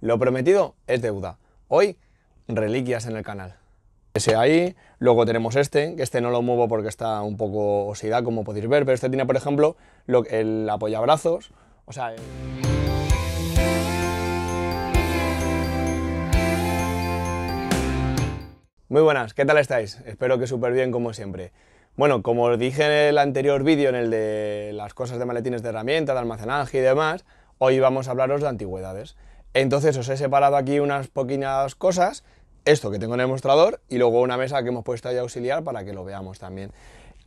Lo prometido es deuda. Hoy, reliquias en el canal. Ese ahí, luego tenemos este, que este no lo muevo porque está un poco oxidado, como podéis ver, pero este tiene, por ejemplo, el apoyabrazos, o sea... Muy buenas, ¿qué tal estáis? Espero que súper bien como siempre. Bueno, como os dije en el anterior vídeo, en el de las cosas de maletines de herramientas, de almacenaje y demás, hoy vamos a hablaros de antigüedades. Entonces os he separado aquí unas poquitas cosas, esto que tengo en el mostrador y luego una mesa que hemos puesto ahí auxiliar para que lo veamos también.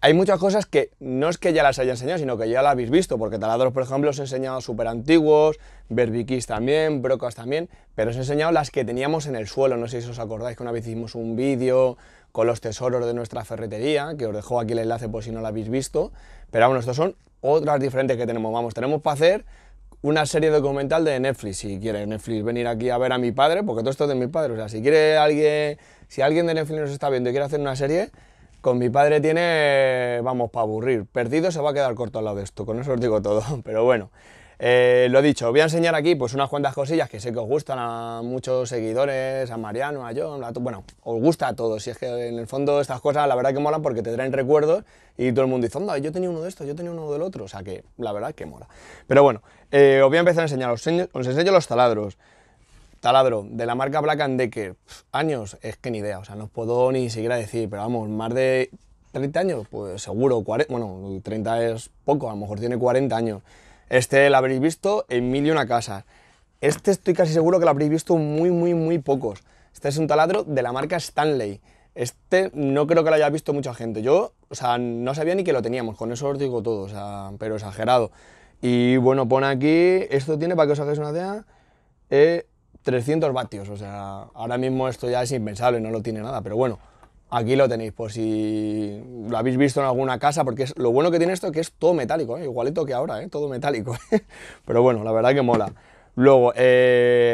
Hay muchas cosas que no es que ya las haya enseñado, sino que ya las habéis visto, porque taladros, por ejemplo, os he enseñado súper antiguos, berbiquís también, brocas también, pero os he enseñado las que teníamos en el suelo, no sé si os acordáis que una vez hicimos un vídeo con los tesoros de nuestra ferretería, que os dejo aquí el enlace por si no lo habéis visto, pero bueno, estos son otras diferentes que tenemos, vamos, tenemos para hacer una serie documental de Netflix, si quiere Netflix venir aquí a ver a mi padre, porque todo esto es de mi padre, o sea, si quiere alguien, si alguien de Netflix nos está viendo y quiere hacer una serie, con mi padre tiene, vamos, para aburrir, perdido se va a quedar corto al lado de esto, con eso os digo todo, pero bueno. Eh, lo he dicho, os voy a enseñar aquí pues unas cuantas cosillas que sé que os gustan a muchos seguidores, a Mariano, a John, bueno, os gusta a todos. Y es que en el fondo estas cosas la verdad que molan porque te traen recuerdos y todo el mundo dice, yo tenía uno de estos, yo tenía uno del otro. O sea que la verdad que mola. Pero bueno, eh, os voy a empezar a enseñar, os enseño, los taladros taladro de la marca Black and Decker, años, es que ni idea, o sea, no os puedo ni siquiera decir, pero vamos, más de 30 años, pues seguro, bueno, 30 es poco, a lo mejor tiene 40 años. Este lo habréis visto en mil y una casas. Este estoy casi seguro que lo habréis visto muy, muy, muy pocos. Este es un taladro de la marca Stanley. Este no creo que lo haya visto mucha gente. Yo, o sea, no sabía ni que lo teníamos. Con eso os digo todo, o sea, pero exagerado. Y bueno, pone aquí, esto tiene, para que os hagáis una idea, 300 eh, vatios. O sea, ahora mismo esto ya es impensable, no lo tiene nada, pero bueno. Aquí lo tenéis, por si lo habéis visto en alguna casa, porque es, lo bueno que tiene esto es que es todo metálico, ¿eh? igualito que ahora, ¿eh? todo metálico. ¿eh? Pero bueno, la verdad que mola. Luego,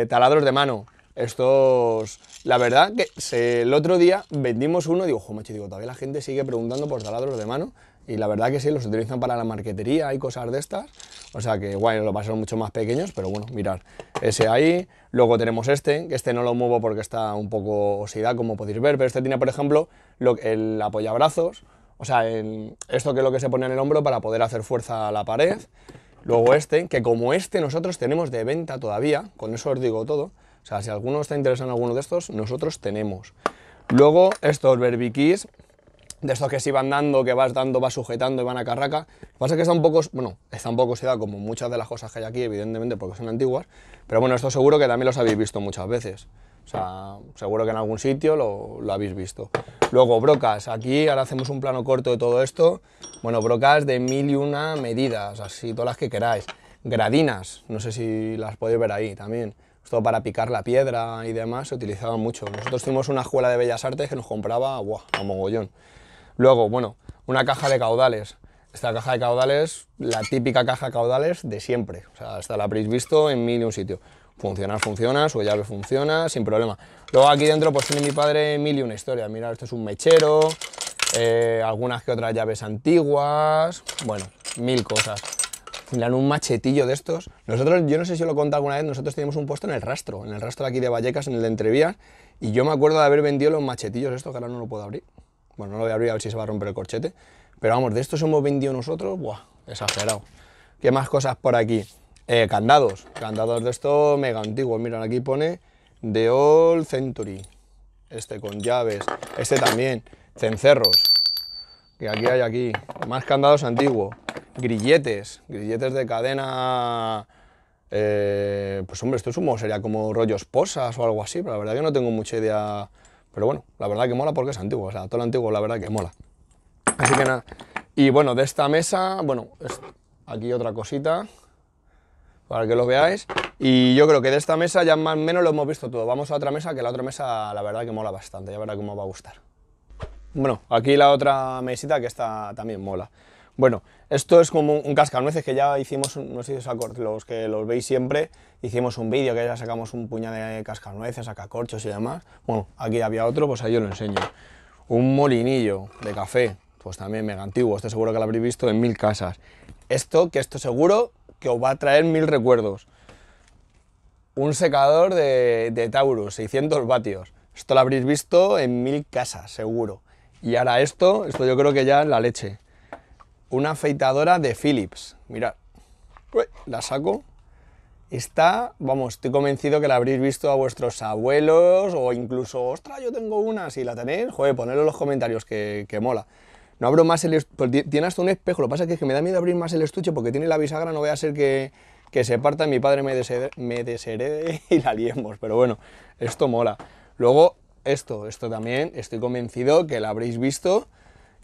taladros de mano. Estos, la verdad que el otro día vendimos uno, digo, jo, macho, digo, todavía la gente sigue preguntando por taladros de mano. Y la verdad que sí, los utilizan para la marquetería y cosas de estas. O sea que guay, los a ser mucho más pequeños, pero bueno, mirar ese ahí. Luego tenemos este, que este no lo muevo porque está un poco oxidado, como podéis ver, pero este tiene, por ejemplo, el apoyabrazos, o sea, esto que es lo que se pone en el hombro para poder hacer fuerza a la pared. Luego este, que como este nosotros tenemos de venta todavía, con eso os digo todo. O sea, si alguno está interesado en alguno de estos, nosotros tenemos. Luego estos verbiquis de estos que se iban dando, que vas dando, vas sujetando y van a carraca. Lo que pasa es que está un poco, bueno, está un poco da como muchas de las cosas que hay aquí, evidentemente, porque son antiguas, pero bueno, esto seguro que también los habéis visto muchas veces. O sea, seguro que en algún sitio lo, lo habéis visto. Luego, brocas. Aquí ahora hacemos un plano corto de todo esto. Bueno, brocas de mil y una medidas, así todas las que queráis. Gradinas, no sé si las podéis ver ahí también. Esto para picar la piedra y demás se utilizaba mucho. Nosotros tuvimos una escuela de bellas artes que nos compraba, ¡buah! a mogollón. Luego, bueno, una caja de caudales. Esta caja de caudales, la típica caja de caudales de siempre. O sea, hasta la habréis visto en mil y un sitio. Funciona, funciona, su llave funciona, sin problema. Luego aquí dentro pues tiene mi padre mil y una historia. Mira, esto es un mechero, eh, algunas que otras llaves antiguas, bueno, mil cosas. Mirad, un machetillo de estos. Nosotros, yo no sé si lo contado alguna vez, nosotros teníamos un puesto en el rastro, en el rastro de aquí de Vallecas, en el de Entrevías, y yo me acuerdo de haber vendido los machetillos estos, que ahora no lo puedo abrir, bueno, no lo voy a abrir a ver si se va a romper el corchete. Pero vamos, de estos hemos vendido nosotros, ¡buah! Exagerado. ¿Qué más cosas por aquí? Eh, candados. Candados de estos mega antiguos. Miren, aquí pone The Old Century. Este con llaves. Este también. Cencerros. Que aquí hay aquí. Más candados antiguos. Grilletes. Grilletes de cadena... Eh, pues hombre, esto sumo sería como rollos posas o algo así, pero la verdad que no tengo mucha idea pero bueno, la verdad que mola porque es antiguo, o sea, todo lo antiguo la verdad que mola. Así que nada. Y bueno, de esta mesa, bueno, aquí otra cosita para que lo veáis. Y yo creo que de esta mesa ya más o menos lo hemos visto todo. Vamos a otra mesa, que la otra mesa la verdad que mola bastante, ya verá cómo va a gustar. Bueno, aquí la otra mesita que está también mola. Bueno, esto es como un cascanueces que ya hicimos, no sé si los que los veis siempre, hicimos un vídeo que ya sacamos un puñado de cascanueces, sacacorchos y demás. Bueno, aquí había otro, pues ahí os lo enseño. Un molinillo de café, pues también mega antiguo, estoy seguro que lo habréis visto en mil casas. Esto, que esto seguro que os va a traer mil recuerdos. Un secador de, de Taurus, 600 vatios. Esto lo habréis visto en mil casas, seguro. Y ahora esto, esto yo creo que ya es la leche una afeitadora de Philips. Mirad, la saco. Está, vamos, estoy convencido que la habréis visto a vuestros abuelos o incluso, ostras, yo tengo una, si la tenéis, joder, ponedlo en los comentarios, que, mola. No abro más el pues, tienes tiene hasta un espejo, lo que pasa es que me da miedo abrir más el estuche porque tiene la bisagra, no voy a ser que, se parta mi padre me, me desherede y la liemos, pero bueno, esto mola. Luego, esto, esto también, estoy convencido que la habréis visto,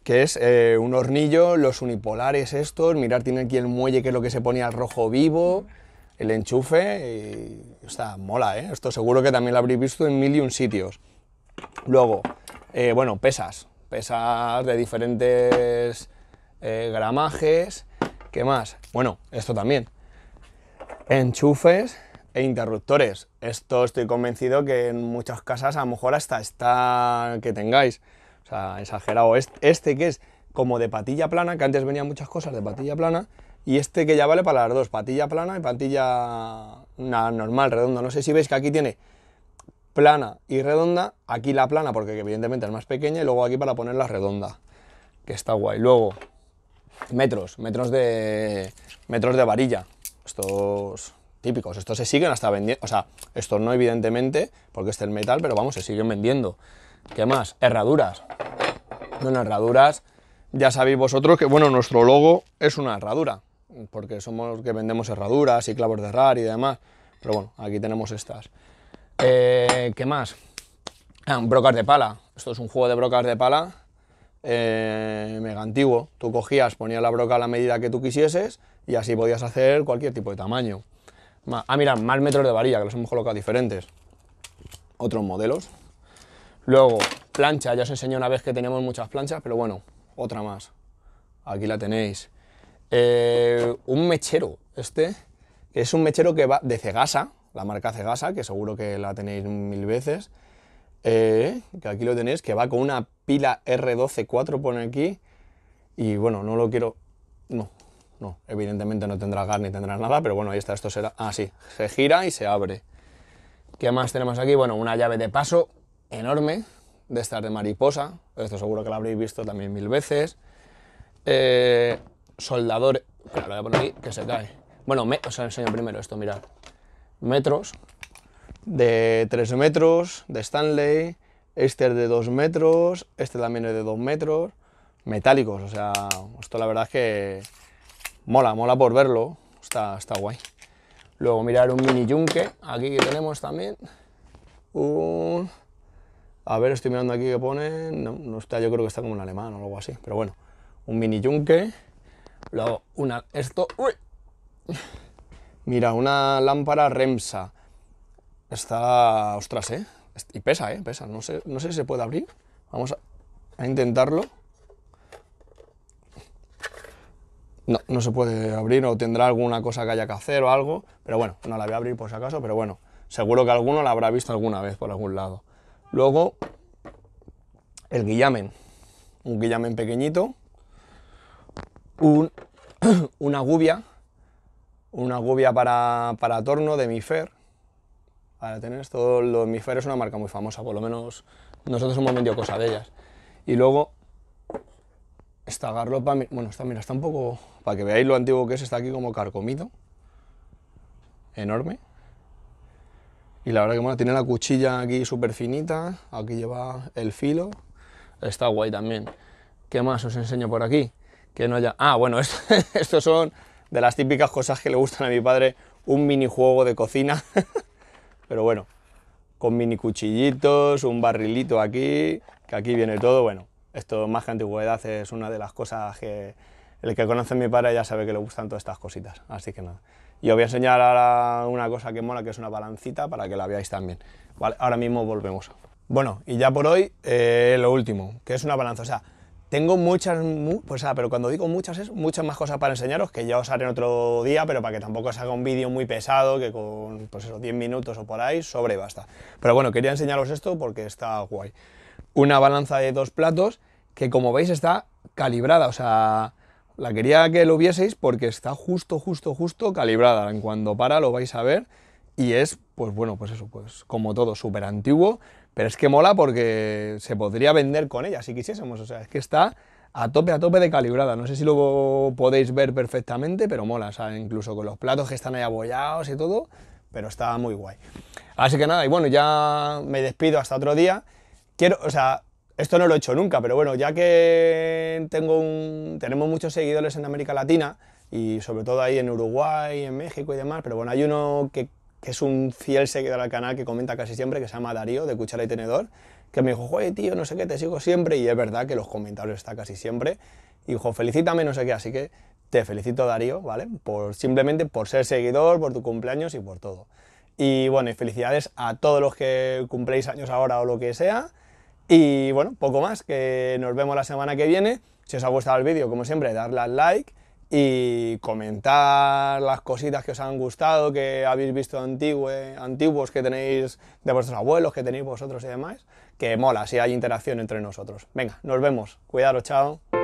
que es eh, un hornillo, los unipolares estos, mirar tiene aquí el muelle que es lo que se ponía al rojo vivo, el enchufe, está mola, ¿eh? Esto seguro que también lo habréis visto en mil y un sitios. Luego, eh, bueno, pesas, pesas de diferentes gramajes, ¿qué más? Bueno, esto también. Enchufes e interruptores. Esto estoy convencido que en muchas casas a lo mejor hasta está que tengáis. O sea, exagerado. Este, que es como de patilla plana, que antes venían muchas cosas de patilla plana, y este que ya vale para las dos, patilla plana y patilla una normal, redonda. No sé si veis que aquí tiene plana y redonda, aquí la plana porque evidentemente es más pequeña y luego aquí para ponerla redonda, que está guay. Luego, metros, metros de, metros de varilla, estos típicos, estos se siguen hasta vendiendo, o sea, estos no evidentemente porque este es el metal, pero vamos, se siguen vendiendo. ¿Qué más? Herraduras. Bueno, herraduras, ya sabéis vosotros que, bueno, nuestro logo es una herradura, porque somos los que vendemos herraduras y clavos de herrar y demás. Pero bueno, aquí tenemos estas. Eh, ¿Qué más? Ah, brocas de pala. Esto es un juego de brocas de pala eh, mega antiguo. Tú cogías, ponías la broca a la medida que tú quisieses y así podías hacer cualquier tipo de tamaño. Ah, mira, más metros de varilla, que los hemos colocado diferentes. Otros modelos. Luego, plancha, ya os enseñé una vez que tenemos muchas planchas, pero bueno, otra más. Aquí la tenéis. Eh, un mechero, este, que es un mechero que va de Cegasa, la marca Cegasa, que seguro que la tenéis mil veces, eh, que aquí lo tenéis, que va con una pila R124, pone aquí, y bueno, no lo quiero, no, no, evidentemente no tendrá gas ni tendrá nada, pero bueno, ahí está, esto será, ah, sí, se gira y se abre. ¿Qué más tenemos aquí? Bueno, una llave de paso, enorme, de estas de mariposa, esto seguro que lo habréis visto también mil veces. soldadores eh, soldador, claro, que se cae. Bueno, os enseño primero esto, mirad. Metros, de 3 metros, de Stanley, este es de 2 metros, este también es de 2 metros, metálicos, o sea, esto la verdad es que mola, mola por verlo, está, está guay. Luego mirar un mini yunque, aquí que tenemos también un a ver, estoy mirando aquí que pone, no, no está, yo creo que está como un alemán o algo así, pero bueno, un mini yunque, luego una, esto, mira, una lámpara Remsa, está, ostras, eh, y pesa, eh, pesa, no sé, no sé si se puede abrir, vamos a intentarlo. No, no se puede abrir o tendrá alguna cosa que haya que hacer o algo, pero bueno, no la voy a abrir por si acaso, pero bueno, seguro que alguno la habrá visto alguna vez por algún lado. Luego, el guillamen, un guillamen pequeñito, un, una gubia, una gubia para, torno de Mifer. para tener esto, lo Mifer es una marca muy famosa, por lo menos nosotros hemos vendido cosas de ellas. Y luego esta garlopa, bueno, esta mira, está un poco, para que veáis lo antiguo que es, está aquí como carcomido, enorme. Y la verdad que bueno, tiene la cuchilla aquí súper finita, aquí lleva el filo, está guay también. ¿Qué más os enseño por aquí? Que no haya... Ah, bueno, esto, estos son de las típicas cosas que le gustan a mi padre, un minijuego de cocina, pero bueno, con mini cuchillitos, un barrilito aquí, que aquí viene todo, bueno, esto más que antigüedad es una de las cosas que el que conoce a mi padre ya sabe que le gustan todas estas cositas, así que nada. Y os voy a enseñar ahora una cosa que mola, que es una balancita, para que la veáis también. Vale, ahora mismo volvemos. Bueno, y ya por hoy, eh, lo último, que es una balanza. O sea, tengo muchas, pues, nada pero cuando digo muchas es muchas más cosas para enseñaros, que ya os haré en otro día, pero para que tampoco os haga un vídeo muy pesado, que con, pues eso, 10 minutos o por ahí, sobre basta. Pero bueno, quería enseñaros esto porque está guay. Una balanza de dos platos que, como veis, está calibrada, o sea, la quería que lo vieseis porque está justo, justo, justo calibrada. En cuando para lo vais a ver y es, pues bueno, pues eso, pues como todo, súper antiguo, pero es que mola porque se podría vender con ella si quisiésemos. O sea, es que está a tope, a tope de calibrada. No sé si lo podéis ver perfectamente, pero mola. O sea, incluso con los platos que están ahí abollados y todo, pero está muy guay. Así que nada, y bueno, ya me despido hasta otro día. Quiero, o sea, esto no lo he hecho nunca, pero bueno, ya que tengo tenemos muchos seguidores en América Latina y sobre todo ahí en Uruguay, en México y demás, pero bueno, hay uno que, es un fiel seguidor al canal que comenta casi siempre, que se llama Darío, de Cuchara y Tenedor, que me dijo, joder, tío, no sé qué, te sigo siempre, y es verdad que los comentarios está casi siempre, y dijo, felicítame, no sé qué, así que te felicito Darío, ¿vale? Por, simplemente por ser seguidor, por tu cumpleaños y por todo. Y bueno, felicidades a todos los que cumpléis años ahora o lo que sea, y bueno, poco más, que nos vemos la semana que viene. Si os ha gustado el vídeo, como siempre, darle al like y comentar las cositas que os han gustado, que habéis visto antiguos, que tenéis de vuestros abuelos, que tenéis vosotros y demás, que mola si hay interacción entre nosotros. Venga, nos vemos. cuidado chao.